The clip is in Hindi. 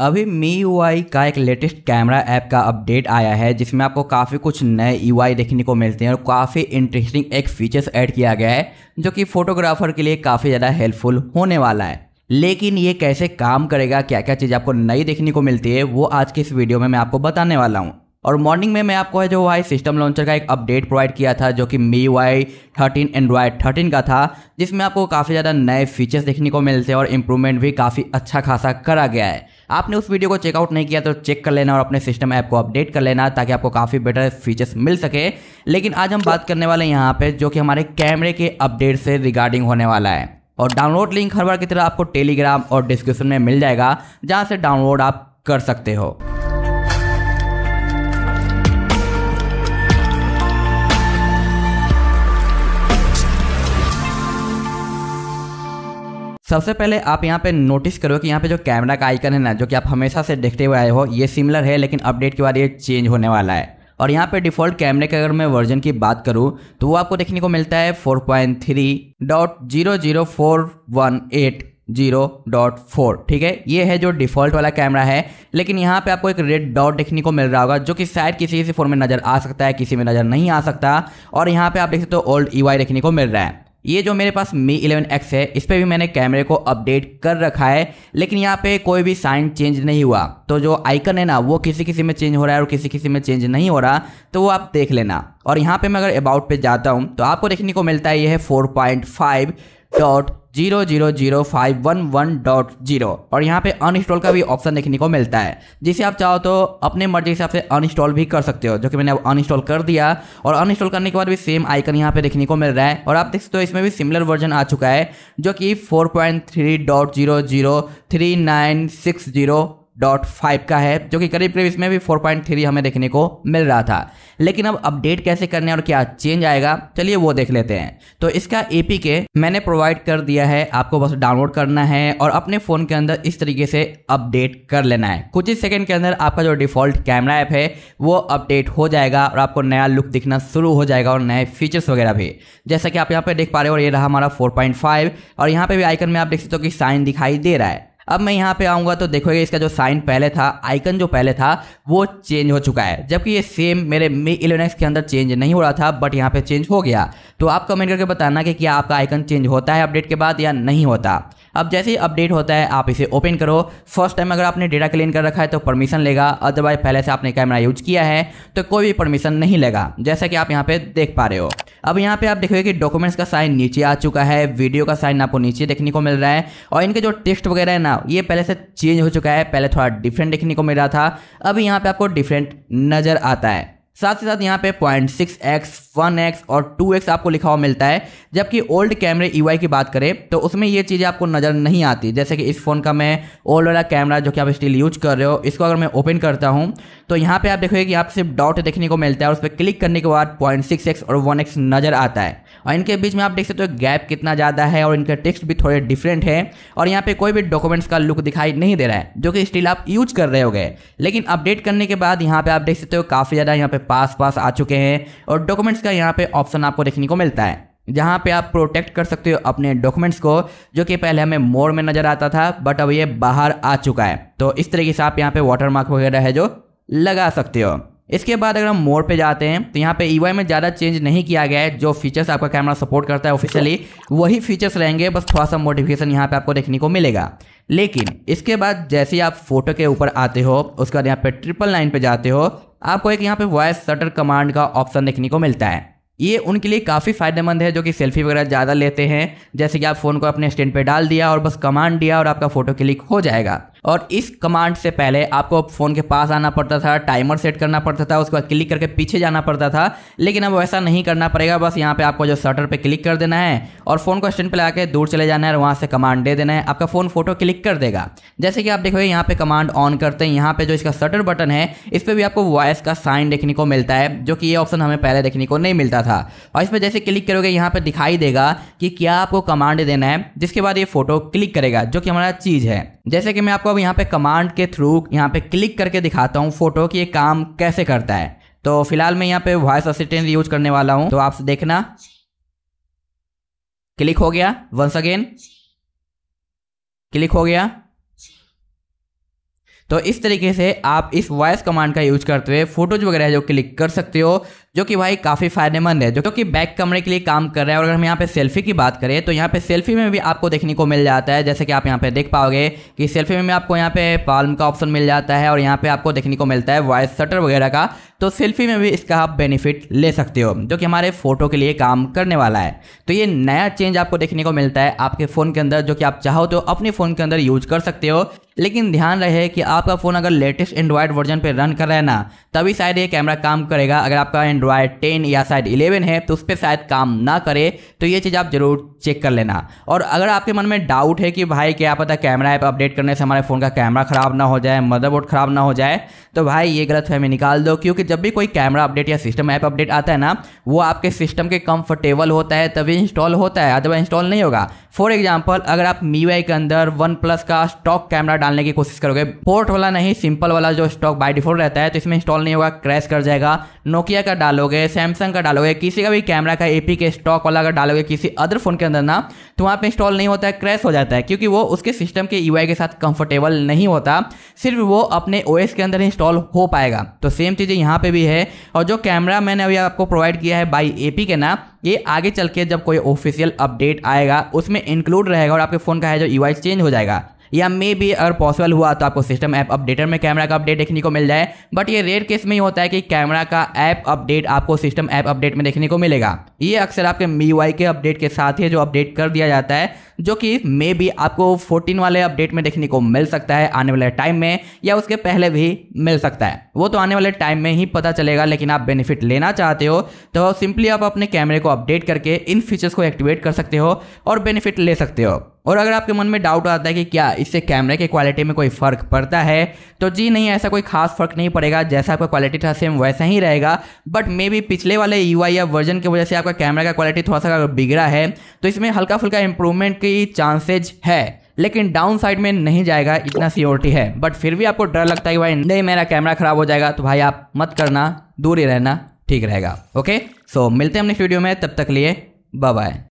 अभी मी यू का एक लेटेस्ट कैमरा ऐप का अपडेट आया है जिसमें आपको काफ़ी कुछ नए यू देखने को मिलते हैं और काफ़ी इंटरेस्टिंग एक फीचर्स ऐड किया गया है जो कि फोटोग्राफर के लिए काफ़ी ज़्यादा हेल्पफुल होने वाला है लेकिन ये कैसे काम करेगा क्या क्या चीज़ आपको नई देखने को मिलती है वो आज के इस वीडियो में मैं आपको बताने वाला हूँ और मॉर्निंग में मैं आपको है जो वाई सिस्टम लॉन्चर का एक अपडेट प्रोवाइड किया था जो कि Mi Y thirteen Android thirteen का था जिसमें आपको काफ़ी ज़्यादा नए फीचर्स देखने को मिलते हैं और इम्प्रूवमेंट भी काफ़ी अच्छा खासा करा गया है आपने उस वीडियो को चेकआउट नहीं किया तो चेक कर लेना और अपने सिस्टम ऐप को अपडेट कर लेना ताकि आपको काफ़ी बेटर फीचर्स मिल सके लेकिन आज हम बात करने वाले हैं यहाँ पर जो कि हमारे कैमरे के अपडेट से रिगार्डिंग होने वाला है और डाउनलोड लिंक हर बार की तरह आपको टेलीग्राम और डिस्क्रिप्शन में मिल जाएगा जहाँ से डाउनलोड आप कर सकते हो सबसे पहले आप यहाँ पे नोटिस करो कि यहाँ पे जो कैमरा का आइकन है ना जो कि आप हमेशा से देखते हुए आए हो ये सिमिलर है लेकिन अपडेट के बाद ये चेंज होने वाला है और यहाँ पे डिफ़ॉल्ट कैमरे के अगर मैं वर्जन की बात करूँ तो वो आपको देखने को मिलता है four four point three dot dot zero zero zero one eight four ठीक है ये है जो डिफ़ॉल्ट वाला कैमरा है लेकिन यहाँ पे आपको एक रेड डॉट देखने को मिल रहा होगा जो कि शायद किसी किसी फ़ोन में नज़र आ सकता है किसी में नज़र नहीं आ सकता और यहाँ पे आप देख सकते हो ओल्ड ई e देखने को मिल रहा है ये जो मेरे पास मी इलेवन एक्स है इस पर भी मैंने कैमरे को अपडेट कर रखा है लेकिन यहाँ पे कोई भी साइन चेंज नहीं हुआ तो जो आइकन है ना वो किसी किसी में चेंज हो रहा है और किसी किसी में चेंज नहीं हो रहा तो वो आप देख लेना और यहाँ पे मैं अगर अबाउट पे जाता हूँ तो आपको देखने को मिलता है ये है four point five dot zero zero zero five one one dot zero और यहाँ पे अनइंस्टॉल का भी ऑप्शन देखने को मिलता है जिसे आप चाहो तो अपने मर्जी से आपसे अनइंस्टॉल भी कर सकते हो जो कि मैंने अब अनइंस्टॉल कर दिया और अनइंस्टॉल करने के बाद भी सेम आइकन यहाँ पे देखने को मिल रहा है और आप देख सकते हो इसमें भी सिमिलर वर्जन आ चुका है जो कि four point three dot zero zero three nine six zero dot five का है जो कि करीब करीब इसमें भी फोर पॉइंट थ्री हमें देखने को मिल रहा था लेकिन अब अपडेट कैसे करने और क्या चेंज आएगा चलिए वो देख लेते हैं तो इसका ए पी के मैंने प्रोवाइड कर दिया है आपको बस डाउनलोड करना है और अपने फ़ोन के अंदर इस तरीके से अपडेट कर लेना है कुछ ही सेकेंड के अंदर आपका जो डिफ़ॉल्ट कैमरा ऐप है वो अपडेट हो जाएगा और आपको नया लुक दिखना शुरू हो जाएगा और नए फीचर्स वगैरह भी जैसा कि आप यहाँ पर देख पा रहे हो और ये रहा हमारा फोर पॉइंट फाइव और यहाँ पर भी आइकन में आप देख सकते हो कि साइन दिखाई दे रहा है अब मैं यहाँ पे आऊँगा तो देखोगे इसका जो साइन पहले था आइकन जो पहले था वो चेंज हो चुका है जबकि ये सेम मेरे मी इलेवन के अंदर चेंज नहीं हो रहा था बट यहाँ पे चेंज हो गया तो आप कमेंट करके बताना कि क्या आपका आइकन चेंज होता है अपडेट के बाद या नहीं होता अब जैसे ही अपडेट होता है आप इसे ओपन करो फर्स्ट टाइम अगर आपने डेटा क्लीन कर रखा है तो परमिशन लेगा अदरवाइज पहले से आपने कैमरा यूज किया है तो कोई भी परमिशन नहीं लेगा जैसा कि आप यहाँ पे देख पा रहे हो अब यहाँ पे आप देखोगे कि डॉक्यूमेंट्स का साइन नीचे आ चुका है वीडियो का साइन आपको नीचे देखने को मिल रहा है और इनके जो टेक्स्ट वगैरह है ना ये पहले से चेंज हो चुका है पहले थोड़ा डिफरेंट देखने को मिल रहा था अब यहाँ पे आपको डिफरेंट नज़र आता है साथ ही साथ यहाँ पे point six X one X और टू एक्स आपको लिखा हुआ मिलता है जबकि ओल्ड कैमरे ई की बात करें तो उसमें ये चीज़ें आपको नज़र नहीं आती जैसे कि इस फ़ोन का मैं ओल्ड वाला कैमरा जो कि आप स्टिल यूज कर रहे हो इसको अगर मैं ओपन करता हूँ तो यहाँ पर आप देखोगे कि आप सिर्फ डॉट देखने को मिलता है और उस पर क्लिक करने के बाद पॉइंट और वन नज़र आता है और इनके बीच में आप देख सकते हो तो गैप कितना ज़्यादा है और इनका टेक्स्ट भी थोड़े डिफरेंट है और यहाँ पे कोई भी डॉक्यूमेंट्स का लुक दिखाई नहीं दे रहा है जो कि स्टिल आप यूज कर रहे हो गए लेकिन अपडेट करने के बाद यहाँ पर आप देख सकते हो तो काफ़ी ज़्यादा यहाँ पर पास पास आ चुके हैं और डॉक्यूमेंट्स का यहाँ पर ऑप्शन आपको देखने को मिलता है जहाँ पे आप प्रोटेक्ट कर सकते हो अपने डॉक्यूमेंट्स को जो कि पहले हमें मोड़ में नज़र आता था बट अब ये बाहर आ चुका है तो इस तरीके से आप यहाँ पे वाटरमार्क वगैरह है जो लगा सकते हो इसके बाद अगर हम मोड पे जाते हैं तो यहाँ पे ई e में ज़्यादा चेंज नहीं किया गया है जो फीचर्स आपका कैमरा सपोर्ट करता है ऑफिशियली वही फीचर्स रहेंगे बस थोड़ा सा मोटिफिकेशन यहाँ पे आपको देखने को मिलेगा लेकिन इसके बाद जैसे ही आप फोटो के ऊपर आते हो उसके बाद यहाँ पे ट्रिपल लाइन पे जाते हो आपको एक यहाँ पे वॉइस शटर कमांड का ऑप्शन देखने को मिलता है ये उनके लिए काफ़ी फायदेमंद है जो कि सेल्फी वगैरह ज़्यादा लेते हैं जैसे कि आप फ़ोन को अपने स्टैंड पे डाल दिया और बस कमांड दिया और आपका फ़ोटो क्लिक हो जाएगा और इस कमांड से पहले आपको फ़ोन के पास आना पड़ता था टाइमर सेट करना पड़ता था उसके बाद क्लिक करके पीछे जाना पड़ता था लेकिन अब वैसा नहीं करना पड़ेगा बस यहाँ पे आपको जो शटर पे क्लिक कर देना है और फ़ोन को स्टैंड पे लगा के दूर चले जाना है और वहाँ से कमांड दे देना है आपका फ़ोन फोटो क्लिक कर देगा जैसे कि आप देखोगे यहाँ पे कमांड ऑन करते हैं यहाँ पे जो इसका शटर बटन है इस पर भी आपको वॉइस का साइन देखने को मिलता है जो कि ये ऑप्शन हमें पहले देखने को नहीं मिलता था और इस पर जैसे क्लिक करोगे यहाँ पर दिखाई देगा कि क्या आपको कमांड देना है जिसके बाद ये फोटो क्लिक करेगा जो कि हमारा चीज़ है जैसे कि मैं आपको अब यहाँ पे कमांड के थ्रू यहाँ पे क्लिक करके दिखाता हूँ फोटो की ये काम कैसे करता है तो फिलहाल मैं यहाँ पे वॉइस असिस्टेंट यूज करने वाला हूँ तो आप देखना क्लिक हो गया वंस अगेन क्लिक हो गया तो इस तरीके से आप इस वॉइस कमांड का यूज करते हुए फोटोज वगैरह जो क्लिक कर सकते हो जो कि भाई काफ़ी फायदेमंद है जो कि बैक कमरे के लिए काम कर रहा है और अगर हम यहाँ पे सेल्फी की बात करें तो यहाँ पे सेल्फी में भी आपको देखने को मिल जाता है जैसे कि आप यहाँ पे देख पाओगे कि सेल्फी में भी आपको यहाँ पे पाल्म का ऑप्शन मिल जाता है और यहाँ पे आपको देखने को मिलता है वॉइस शटर वगैरह का तो सेल्फी में भी इसका आप बेनिफिट ले सकते हो जो कि हमारे फोटो के लिए काम करने वाला है तो ये नया चेंज आपको देखने को मिलता है आपके फ़ोन के अंदर जो कि आप चाहो तो अपने फ़ोन के अंदर यूज कर सकते हो लेकिन ध्यान रहे कि आपका फ़ोन अगर लेटेस्ट एंड्रॉयड वर्जन पर रन कर रहा है ना तभी शायद ये कैमरा काम करेगा अगर आपका एंड्रॉयड टेन या शायद इलेवन है तो उस पर शायद काम ना करे तो ये चीज़ आप ज़रूर चेक कर लेना और अगर आपके मन में डाउट है कि भाई क्या पता कैमरा ऐप अपडेट करने से हमारे फ़ोन का कैमरा ख़राब ना हो जाए मदरबोर्ड ख़राब ना हो जाए तो भाई ये गलत फहमी निकाल दो क्योंकि जब भी कोई कैमरा अपडेट या सिस्टम ऐप अपडेट आता है ना वो आपके सिस्टम के कंफर्टेबल होता है तभी इंस्टॉल होता है अदरवाइज इंस्टॉल नहीं होगा फॉर एग्जाम्पल अगर आप मी के अंदर वन प्लस का स्टॉक कैमरा डालने की कोशिश करोगे पोर्ट वाला नहीं सिंपल वाला जो स्टॉक बाई डिफॉल्ट रहता है तो इसमें इंस्टॉल नहीं होगा क्रैश कर जाएगा नोकिया का डालोगे सैमसंग का डालोगे किसी का भी कैमरा का एपी के स्टॉक वाला अगर डालोगे किसी अदर फोन के अंदर ना तो वहाँ पर इंस्टॉल नहीं होता है क्रैश हो जाता है क्योंकि वो उसके सिस्टम के यूआई के साथ कंफर्टेबल नहीं होता सिर्फ वो अपने ओ के अंदर इंस्टॉल हो पाएगा तो सेम चीज़ें यहाँ पे भी है और जो कैमरा मैंने अभी आपको प्रोवाइड किया है बाई एपी के नाम ये आगे चल के जब कोई ऑफिशियल अपडेट आएगा उसमें इंक्लूड रहेगा और आपके फ़ोन का है जो यू चेंज हो जाएगा या मे भी अगर पॉसिबल हुआ तो आपको सिस्टम ऐप अपडेटर में कैमरा का अपडेट देखने को मिल जाए बट ये रेयर केस में ही होता है कि कैमरा का ऐप अपडेट आपको सिस्टम ऐप अपडेट में देखने को मिलेगा ये अक्सर आपके मी के अपडेट के साथ ही जो अपडेट कर दिया जाता है जो कि मे भी आपको 14 वाले अपडेट में देखने को मिल सकता है आने वाले टाइम में या उसके पहले भी मिल सकता है वो तो आने वाले टाइम में ही पता चलेगा लेकिन आप बेनिफिट लेना चाहते हो तो सिंपली आप अपने कैमरे को अपडेट करके इन फीचर्स को एक्टिवेट कर सकते हो और बेनिफिट ले सकते हो और अगर आपके मन में डाउट आता है कि क्या इससे कैमरे के क्वालिटी में कोई फ़र्क पड़ता है तो जी नहीं ऐसा कोई खास फ़र्क नहीं पड़ेगा जैसा आपका क्वालिटी था सेम वैसा ही रहेगा बट मे बी पिछले वाले यू या वर्जन की वजह से आपका कैमरा का क्वालिटी थोड़ा सा अगर बिगड़ा है तो इसमें हल्का फुल्का इंप्रूवमेंट की की चांसेज है लेकिन डाउन साइड में नहीं जाएगा इतना सियोरिटी है बट फिर भी आपको डर लगता है कि भाई नहीं मेरा कैमरा खराब हो जाएगा तो भाई आप मत करना दूर ही रहना ठीक रहेगा ओके सो so, मिलते हैं अपने वीडियो में तब तक लिए बाय